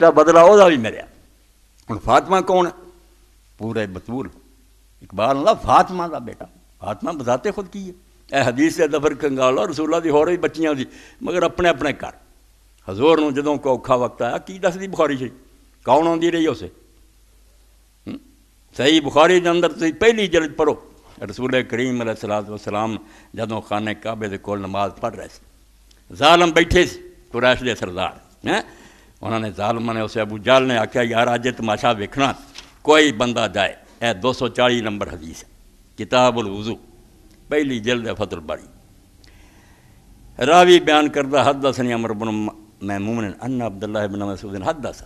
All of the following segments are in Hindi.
ਦਾ ਬਦਲਾ ਉਹਦਾ ਵੀ ਮਿਲਿਆ ਹੁਣ ਫਾਤਮਾ ਕੌਣ ਹੈ ਪੂਰੇ ਬਤੂਲ ਇਕਬਾਲ ਦਾ ਫਾਤਮਾ ਦਾ ਬੇਟਾ ਫਾਤਮਾ ਬਜ਼ਾਤੇ ਖੁਦ ਕੀ ਹੈ ਇਹ ਹਦੀਸ ਦੇ ਦਫਰ ਕੰਗਾਲਾ ਰਸੂਲਾ ਦੀ ਹੋਰ ਵੀ ਬੱਚੀਆਂ ਦੀ ਮਗਰ ਆਪਣੇ ਆਪਣੇ ਘਰ ਹਜ਼ੂਰ ਨੂੰ ਜਦੋਂ ਕੋ ਔਖਾ ਵਕਤ ਆਇਆ ਕੀ ਦੱਸਦੀ ਬੁਖਾਰੀ ਸੀ ਕੌਣ ਆਉਂਦੀ ਰਹੀ ਉਸੇ ਸਹੀ ਬੁਖਾਰੀ ਦੇ ਅੰਦਰ ਤੁਸੀਂ ਪਹਿਲੀ ਜਲਦ ਪੜੋ रसूल करीम सलाम जदों खाने काबे के कोल नमाज पढ़ रहे थे जालम बैठे से कुरैश के सरदार हैं उन्होंने जालमा ने उस अबू जाल ने आख्या यार अज तमाशा वेखना कोई बंदा जाए यह दो सौ चाली नंबर हदीस उल वजू पहली जल्द फतुल बारी रावी बयान करता नहीं अमर मैं महमून अन्ना अब्दुल्ला बिन मसूद हद दस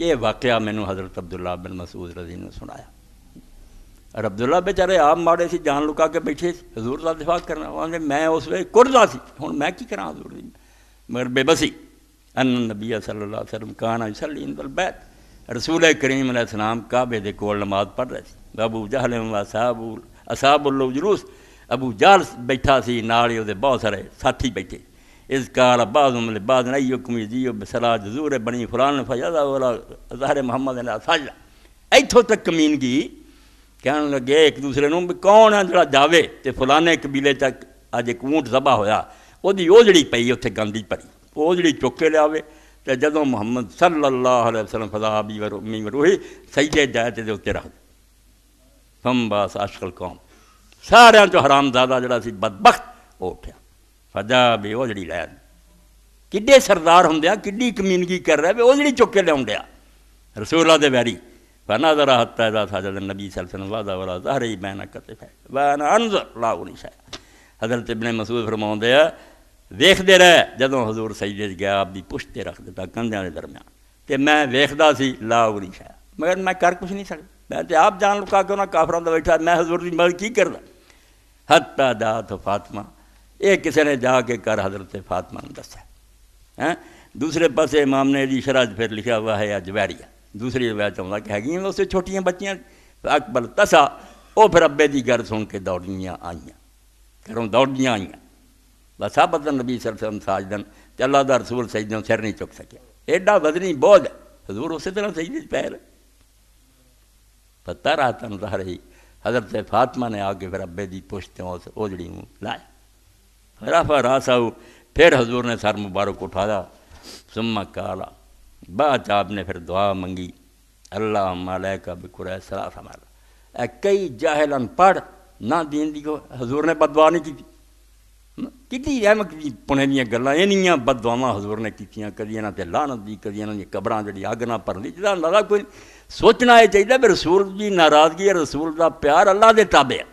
ये वाकया मैंने हज़रत अब्दुल्ला बिन मसूद रजी ने सुनाया और अब्दुल्ला बेचारे आप माड़े से जान लुका के बैठे हजूर का दिफाक करना मैं उस वे कुरदा सी हूँ मैं की करा हजूर मगर बेबसी नबी सल्ला वसलम काना सलीम बैत रसूल करीम सलाम काबे के कोल नमाज पढ़ रहे थे अबू जहल असाबुल असाबुल जलूस अबू जाल बैठा सी नाल ही बहुत सारे साथी बैठे इस काल बाद उमले बाद नहीं हुक्म जियो बसला जजूर है बनी फलान फजादा वाला जहर मोहम्मद ने साजा इतों तक कमीन की कह लगे एक दूसरे को कौन है जरा जावे तो फलाने कबीले तक अज एक ऊंट सभा होया वो ओजड़ी पई उत्थे गंदी पड़ी ਉਹ ਜਿਹੜੀ ਚੁੱਕ ਕੇ ਲਿਆਵੇ ਤੇ ਜਦੋਂ ਮੁਹੰਮਦ ਸੱਲੱਲਾਹੁ ਅਲੈਹਿ ਵਸੱਲਮ ਫਜ਼ਾ ਅਬੀ ਵਰ ਉਮੀ ਵਰ ਉਹੀ ਸਈਦੇ ਜਾਇਤ ਦੇ ਉੱਤੇ ਰੱਖ ਫੰਬਾਸ ਅਸ਼ਕਲ ਕੌਮ ਸਾਰਿਆਂ ਹਰਾਮ ਹਰਾਮਜ਼ਾਦਾ ਜਿਹੜਾ ਸੀ ਬਦਬਖਤ ਉਹ ਉੱਠਿਆ ਫਜ਼ਾ ਬੀ ਉਹ ਜਿਹੜੀ ਲੈ ਕਿੱਡੇ ਸਰਦਾਰ ਹੁੰਦੇ ਆ ਕਿੱਡੀ ਕਮਿਊਨਿਟੀ ਕਰ ਰਿਹਾ ਵੇ ਉਹ ਜਿਹੜੀ ਚੁੱਕ ਕੇ ਲਿਆਉਂਦਿਆ ਰਸੂਲullah ਦੇ ਵੈਰੀ فنظر حتى إذا سجد النبي صلى الله عليه وسلم وضع ولا ਜ਼ਹਰੀ بين كتفه وأنا أنظر لا أغني شيئا حضرت ابن مسعود ਆ ਵੇਖਦੇ ਰਹਿ ਜਦੋਂ ਹਜ਼ੂਰ ਸਜਦੇ ਗਿਆ ਆਪ ਦੀ ਪੁਸ਼ਤ ਤੇ ਰੱਖ ਦਿੱਤਾ ਕੰਧਿਆਂ ਦੇ ਦਰਮਿਆਨ ਤੇ ਮੈਂ ਵੇਖਦਾ ਸੀ ਲਾਉਰੀ ਸ਼ਾ ਮਗਰ ਮੈਂ ਕਰ ਕੁਝ ਨਹੀਂ ਸਕਦਾ ਮੈਂ ਤੇ ਆਪ ਜਾਣ ਲੁਕਾ ਕੇ ਉਹਨਾਂ ਕਾਫਰਾਂ ਦਾ ਬੈਠਾ ਮੈਂ ਹਜ਼ੂਰ ਦੀ ਮਦਦ ਕੀ ਕਰਦਾ ਹੱਤਾ ਦਾਤ ਫਾਤਮਾ ਇਹ ਕਿਸੇ ਨੇ ਜਾ ਕੇ ਕਰ ਹਜ਼ਰਤ ਫਾਤਮਾ ਨੂੰ ਦੱਸਿਆ ਹੈ दूसरे पास इमाम ने अली शराज फिर लिखा हुआ है अजवैरिया दूसरी रिवायत होता कि हैगियां उससे छोटियां बच्चियां अकबर तसा वो फिर अब्बे की गल सुन के दौड़ियाँ आईया घरों दौड़ियाँ आईया वसाबत नबी सरसम साजदन ते अल्लाह दा रसूल सजदों सिर नहीं चुक सकिया एडा बदनी बोझ हजूर उस तरह सजदे पैर पता रहा तन रही हजरत फातमा ने आके फिर अब्बे की पुश्त उस ओजड़ी मुँह लाया फराफा रास आऊ फिर हजूर ने सर मुबारक उठाया सुमा काला बाद ने फिर दुआ मंगी अल्लाह मालय का बिकुर सलाफ हमारा कई जाहिल अनपढ़ ना दीन दी को हजूर ने बदवा नहीं की ਕਿੱਡੀ ਅਹਿਮਕ ਪੁਣੇ ਦੀਆਂ ਗੱਲਾਂ ਇਹਨੀਆਂ ਬਦਦੁਆਵਾਂ ਹਜ਼ੂਰ ਨੇ ਕੀਤੀਆਂ ਕਦੀ ਇਹਨਾਂ ਤੇ ਲਾਹਨਤ ਦੀ ਕਦੀ ਇਹਨਾਂ ਦੀਆਂ ਕਬਰਾਂ ਜਿਹੜੀ ਅੱਗ ਨਾ ਭਰਨ ਦੀ ਜਿਹਦਾ ਅੰਦਾਜ਼ਾ ਕੋਈ ਸੋਚਣਾ ਇਹ ਚਾਹੀਦਾ ਵੀ ਰਸੂਲ ਦੀ ਨਾਰਾਜ਼ਗੀ ਹੈ ਰਸੂਲ ਦਾ ਪਿਆਰ ਅੱਲਾ ਦੇ ਤਾਬੇ ਹੈ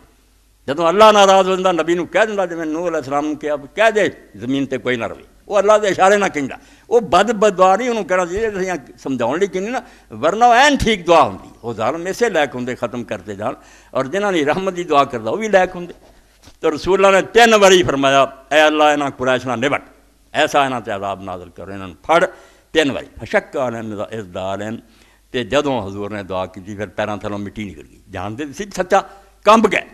ਜਦੋਂ ਅੱਲਾ ਨਾਰਾਜ਼ ਹੋ ਜਾਂਦਾ ਨਬੀ ਨੂੰ ਕਹਿ ਦਿੰਦਾ ਜਿਵੇਂ ਨੂਹ ਅਲੈਹਿਸਲਾਮ ਨੂੰ ਕਿਹਾ ਕਹਿ ਦੇ ਜ਼ਮੀਨ ਤੇ ਕੋਈ ਨਾ ਰਵੇ ਉਹ ਅੱਲਾ ਦੇ ਇਸ਼ਾਰੇ ਨਾਲ ਕਹਿੰਦਾ ਉਹ ਬਦ ਬਦਵਾ ਨਹੀਂ ਉਹਨੂੰ ਕਹਿਣਾ ਚਾਹੀਦਾ ਤੁਸੀਂ ਸਮਝਾਉਣ ਲਈ ਕਹਿੰਦੇ ਨਾ ਵਰਨਾ ਐਨ ਠੀਕ ਦੁਆ ਹੁੰਦੀ ਉਹ ਜ਼ਾਲਮ ਇਸੇ ਲਾਇਕ ਹੁੰਦੇ ਖਤਮ ਕਰਦੇ ਜਾਣ ਔਰ ਜਿਨ੍ਹਾਂ ਨੇ ਰਹਿਮਤ ਦੀ ਦੁਆ ਕਰਦਾ ਉਹ ਵੀ ਲਾਇਕ ਹੁੰਦੇ तो रसूला ने तीन बारी फरमाया ए अल्लाह इन्हों कुरैश ना निबट ऐसा इन्हों से आजाब नाजल करो इन्होंने फड़ तीन बारी हशक इस दालन तो जदों हजूर ने दुआ की फिर पैरों थलों मिट्टी निकल गई जानते सी सच्चा कंब गए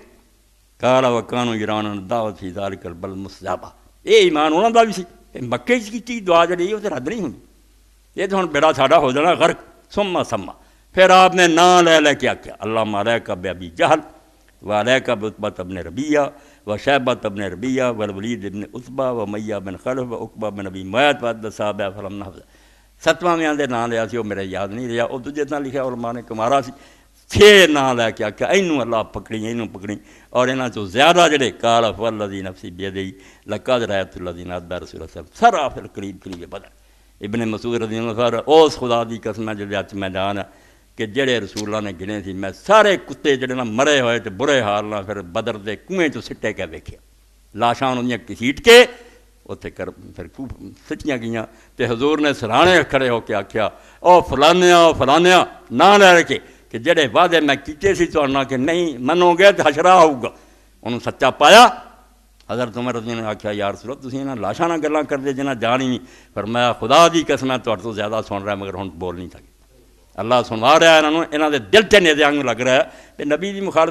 काला वकानू ईरान दावत ही दाल कर बल मुस्जाबा ये ईमान उन्होंने का भी सी मक्के की दुआ जी वो तो रद्द नहीं होंगी ये तो हम बेड़ा साढ़ा हो जाना गर्क सुमा सम्मा फिर आपने ना लै लैके आख्या अल्लाह मारा कब्या जहल وعليك بعتبة ابن ربيع وشعبة ابن ربيع والوليد ابن عثبة ومية بن خلف وعقبة بن ابي مات بعد صحابة فلم نحفظ ستواں میں اندے نام لیا سی او میرے یاد نہیں رہا او تو جتنا لکھیا علماء نے کمارا سی پھر نام لے کے کہ اینو اللہ پکڑی اینو پکڑی اور انہاں چوں زیادہ جڑے قال فالذی نفسی بیدی لقد رایت الذی نادى رسول اللہ سر آفر قریب قریب بدل ابن مسعود رضی اللہ عنہ اوس خدا دی قسم ہے جڑے कि जड़े रसूलों ने गिने से मैं सारे कुत्ते जड़े ना मरे हुए तो बुरे हाल ना फिर बदर के कुएं चु सिटे क्या वेखे लाशा उन्होंने घसीट के उत्थे कर फिर खूब सीटिया गई तो हजूर ने सराहने खड़े होकर आख्या ओ फलानिया ओ फलानिया ना लह के कि जड़े वादे मैं किए से तो कि नहीं मनोगे तो हशरा होगा उन्होंने सच्चा पाया हजरत उमर जी ने आख्या यार सुरो तुम इन्होंने लाशा ना गल करते जिन्हें जानी नहीं पर मैं खुदा की कसम तो ज्यादा सुन रहा मगर हम बोल नहीं सके अल्लाह सुना रहा इन इन्होंने दिल झने के अंग लग रहा है नबी की मुखालत